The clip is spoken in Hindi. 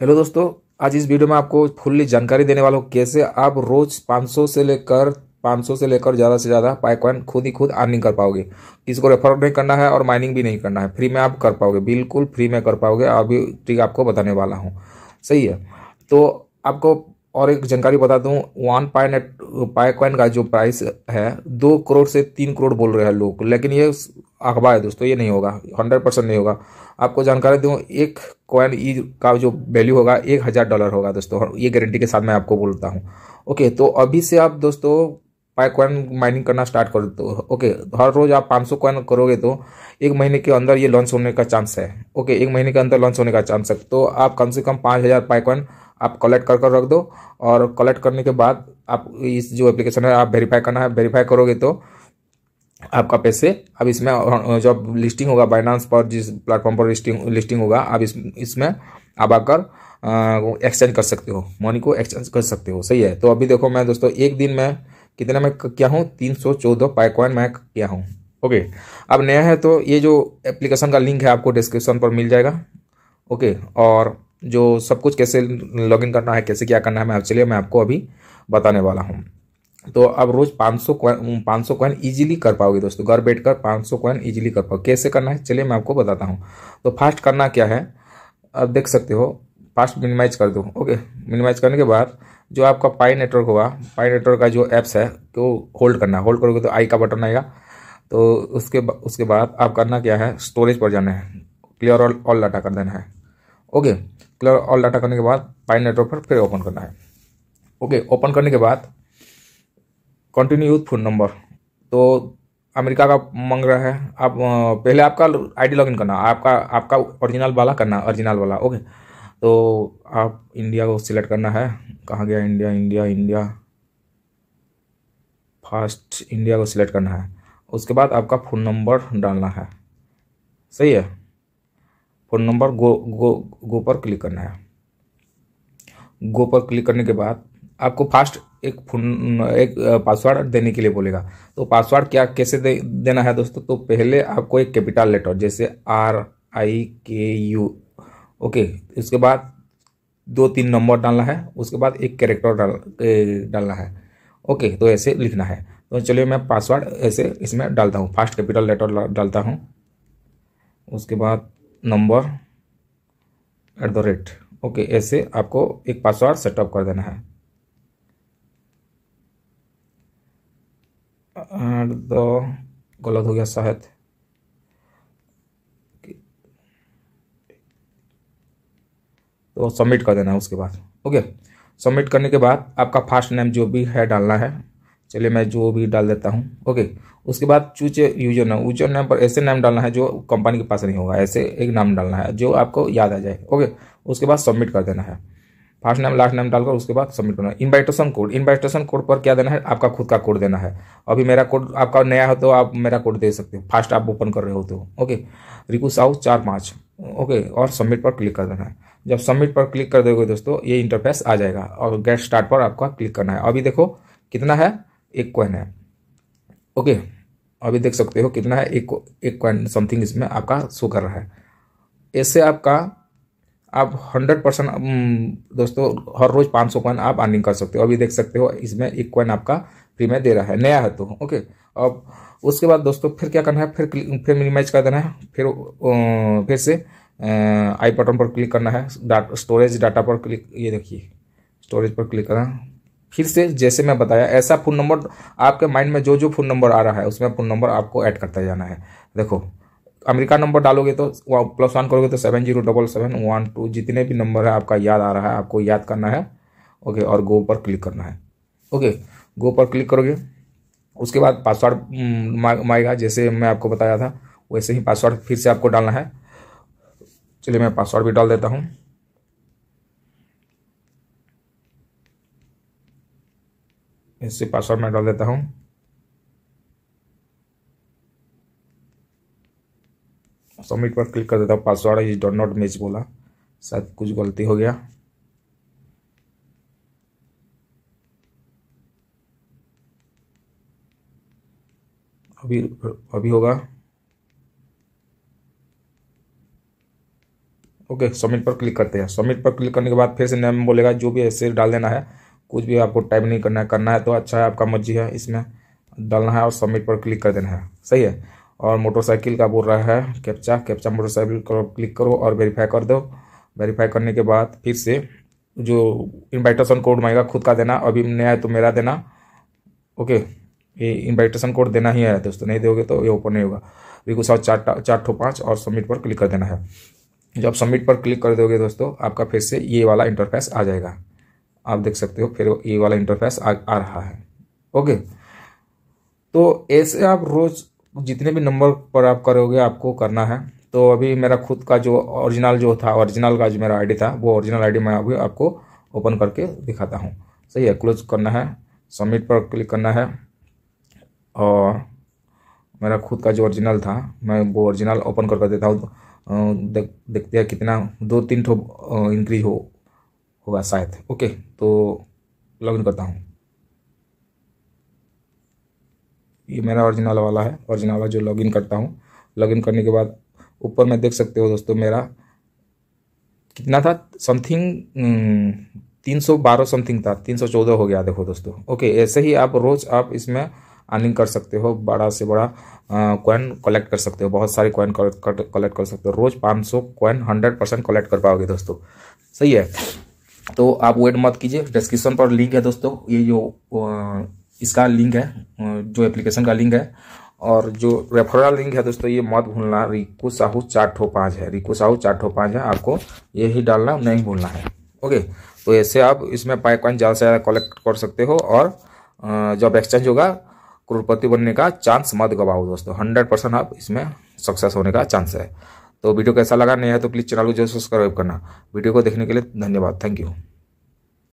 हेलो दोस्तों आज इस वीडियो में आपको फुल्ली जानकारी देने वाला हूँ कैसे आप रोज 500 से लेकर 500 से लेकर ज़्यादा से ज़्यादा पाइकॉइन खुद ही खुद अर्निंग कर पाओगे किसी को रेफर नहीं करना है और माइनिंग भी नहीं करना है फ्री में आप कर पाओगे बिल्कुल फ्री में कर पाओगे अभी ट्रिक आपको बताने वाला हूँ सही है तो आपको और एक जानकारी बता दूं one Pi net Pi coin का जो प्राइस है दो करोड़ से तीन करोड़ बोल रहे हैं लोग लेकिन ये अखबार है दोस्तों ये नहीं होगा हंड्रेड परसेंट नहीं होगा आपको जानकारी दूँ एक कॉइन ई e का जो वैल्यू होगा एक हज़ार डॉलर होगा दोस्तों ये गारंटी के साथ मैं आपको बोलता हूँ ओके तो अभी से आप दोस्तों पाई कॉइन माइनिंग करना स्टार्ट कर दो ओके हर रोज़ आप सौ कॉइन करोगे तो एक महीने के अंदर ये लॉन्च होने का चांस है ओके एक महीने के अंदर लॉन्च होने का चांस है तो आप कम से कम पाँच हज़ार पाई कॉइन आप कलेक्ट कर कर रख दो और कलेक्ट करने के बाद आप इस जो एप्लीकेशन है आप वेरीफाई करना है वेरीफाई करोगे तो आपका पैसे अब इसमें जब लिस्टिंग होगा बाइनांस पर जिस प्लेटफॉर्म पर लिस्टिंग लिस्टिंग होगा आप इस इसमें आप आकर एक्सचेंज कर सकते हो मनी को एक्सचेंज कर सकते हो सही है तो अभी देखो मैं दोस्तों एक दिन में कितना मैं क्या हूँ तीन सौ चौदह पाइकॉइन मैं क्या हूँ ओके अब नया है तो ये जो एप्लीकेशन का लिंक है आपको डिस्क्रिप्शन पर मिल जाएगा ओके और जो सब कुछ कैसे लॉगिन करना है कैसे क्या करना है मैं आप चलिए मैं आपको अभी बताने वाला हूँ तो अब रोज 500 सौ कॉइन पाँच सौ कॉइन ईजिली कर पाओगे दोस्तों घर बैठ कर पाँच सौ कॉइन ईजिली कर पाओगे कैसे करना है चलिए मैं आपको बताता हूँ तो फास्ट करना क्या है आप देख सकते हो फास्ट मिनिमाइज कर दो ओके मिनिमाइज करने के बाद जो आपका पाई नेटवर्क हुआ पाई नेटवर्क का जो एप्स है तो होल्ड करना होल्ड करोगे तो आई का बटन आएगा तो उसके उसके बाद आप करना क्या है स्टोरेज पर जाना है क्लियर ऑल ऑल डाटा कर देना है ओके क्लियर ऑल डाटा करने के बाद पाइन नेटवर्क पर फिर ओपन करना है ओके ओपन करने के बाद कंटिन्यू यूथ फोन नंबर तो अमेरिका का मंग रहा है आप पहले आपका आईडी लॉगिन करना आपका आपका ओरिजिनल वाला करना ओरिजिनल वाला ओके तो आप इंडिया को सिलेक्ट करना है कहाँ गया India India India first India को सिलेक्ट करना है उसके बाद आपका फ़ोन नंबर डालना है सही है फ़ोन नंबर गो गो गो पर क्लिक करना है गो पर क्लिक करने के बाद आपको फास्ट एक फोन एक पासवर्ड देने के लिए बोलेगा तो पासवर्ड क्या कैसे दे, देना है दोस्तों तो पहले आपको एक कैपिटल लेटर जैसे R I K U okay उसके बाद दो तीन नंबर डालना है उसके बाद एक कैरेक्टर डाल डालना है ओके तो ऐसे लिखना है तो चलिए मैं पासवर्ड ऐसे इसमें डालता हूँ फास्ट कैपिटल लेटर डालता हूँ उसके बाद number at the rate okay ऐसे आपको एक पासवर्ड सेटअप कर देना है एट द गलत हो गया शायद तो सबमिट कर देना है उसके बाद ओके सबमिट करने के बाद आपका फास्ट नेम जो भी है डालना है चलिए मैं जो भी डाल देता हूँ ओके उसके बाद चूचे यूजर नाम यूजर नाम पर ऐसे नाम डालना है जो कंपनी के पास नहीं होगा ऐसे एक नाम डालना है जो आपको याद आ जाए ओके उसके बाद सबमिट कर देना है फर्स्ट नाम लास्ट नाम डालकर उसके बाद सबमिट करना है इन्वाइटेशन कोड इन्वाइटेशन कोड पर क्या देना है आपका खुद का कोड देना है अभी मेरा कोड आपका नया हो तो आप मेरा कोड दे सकते हो फास्ट आप ओपन कर रहे हो तो ओके रिकू साउ चार पाँच ओके और सबमिट पर क्लिक कर देना है जब सबमिट पर क्लिक कर दोगे दोस्तों ये इंटरफेस आ जाएगा और गेट स्टार्ट पर आपका क्लिक करना है अभी देखो कितना है एक क्वन है ओके अभी देख सकते हो कितना है एक एक कॉइन समथिंग इसमें आपका शो कर रहा है ऐसे आपका आप हंड्रेड परसेंट दोस्तों हर रोज़ पाँच सौ क्वन आप अर्निंग कर सकते हो अभी देख सकते हो इसमें एक क्वन आपका फ्री में दे रहा है नया है तो ओके अब उसके बाद दोस्तों फिर क्या करना है फिर फिर मिनिमाइज कर देना है फिर फिर से आई बटन पर क्लिक करना है डा, स्टोरेज डाटा पर क्लिक ये देखिए स्टोरेज पर क्लिक करना फिर से जैसे मैं बताया ऐसा फ़ोन नंबर आपके माइंड में जो जो फ़ोन नंबर आ रहा है उसमें फ़ोन नंबर आपको ऐड करता जाना है देखो अमेरिका नंबर डालोगे तो प्लस वन करोगे तो seven zero double seven one two जितने भी नंबर है आपका याद आ रहा है आपको याद करना है ओके और गो पर क्लिक करना है ओके गो पर क्लिक करोगे उसके बाद पासवर्ड हम्म, माएगा जैसे मैं आपको बताया था वैसे ही पासवर्ड फिर से आपको डालना है चलिए मैं पासवर्ड भी डाल देता हूँ इससे पासवर्ड में डाल देता हूं सबमिट पर क्लिक कर देता हूँ password is does not match बोला शायद कुछ गलती हो गया अभी अभी होगा ओके सबमिट पर क्लिक करते हैं सबमिट पर क्लिक करने के बाद फिर से नेम बोलेगा जो भी ऐसे डाल देना है कुछ भी आपको टाइप नहीं करना है करना है तो अच्छा है आपका मर्जी है इसमें डालना है और सबमिट पर क्लिक कर देना है सही है और मोटरसाइकिल का बोल रहा है कैप्चा कैप्चा मोटरसाइकिल को क्लिक करो और वेरीफाई कर दो वेरीफाई करने के बाद फिर से जो इन्वाइटेशन कोड मांगेगा खुद का देना अभी नया है तो मेरा देना ओके ये इन्वाइटेशन कोड देना ही है दोस्तों नहीं दोगे तो ये ओपन नहीं होगा बिल्कुल साथ चार चार ठो पाँच और सबमिट पर क्लिक कर देना है जब सबमिट पर क्लिक कर दोगे दोस्तों आपका फिर से ये वाला इंटरफेस आ जाएगा आप देख सकते हो फिर ये वाला इंटरफेस आ, आ रहा है ओके तो ऐसे आप रोज़ जितने भी नंबर पर आप करोगे आपको करना है तो अभी मेरा खुद का जो ओरिजिनल जो था ओरिजिनल का जो मेरा आईडी था वो ओरिजिनल आईडी मैं अभी आपको ओपन करके दिखाता हूँ सही है क्लोज करना है सबमिट पर क्लिक करना है और मेरा खुद का जो ओरिजिनल था मैं वो ओरिजिनल ओपन करके देता हूँ तो, देखते हैं कितना दो तीन ठो इंक्रीज हो होगा शायद ओके तो लॉगिन करता हूँ ये मेरा ओरिजिनल वाला है ओरिजिनल वाला जो लॉगिन करता हूँ लॉगिन करने के बाद ऊपर में देख सकते हो दोस्तों मेरा कितना था समथिंग हम्म, तीन सौ बारह समथिंग था तीन सौ चौदह हो गया देखो दोस्तों ओके ऐसे ही आप रोज़ आप इसमें अर्निंग कर सकते हो बड़ा से बड़ा कॉइन कलेक्ट कर सकते हो बहुत सारे कॉइन कलेक्ट कर सकते हो रोज़ पाँच सौ कॉइन हंड्रेड परसेंट कलेक्ट कर पाओगे दोस्तों सही है तो आप वेट मत कीजिए डिस्क्रिप्शन पर लिंक है दोस्तों ये जो इसका लिंक है जो एप्लीकेशन का लिंक है और जो रेफरल लिंक है दोस्तों ये मत भूलना रिकू साहू चार ठो पाँच है रिकू साहू चार ठो पाँच है आपको ये ही डालना नहीं भूलना है ओके तो ऐसे आप इसमें पाइपकॉइन ज़्यादा से ज़्यादा कलेक्ट कर सकते हो और जब एक्सचेंज होगा करोड़पति बनने का चांस मत गवाओ दोस्तों हंड्रेड परसेंट आप इसमें सक्सेस होने का चांस है तो वीडियो कैसा लगा नहीं है तो प्लीज़ चैनल को जरूर सब्सक्राइब करना वीडियो को देखने के लिए धन्यवाद थैंक यू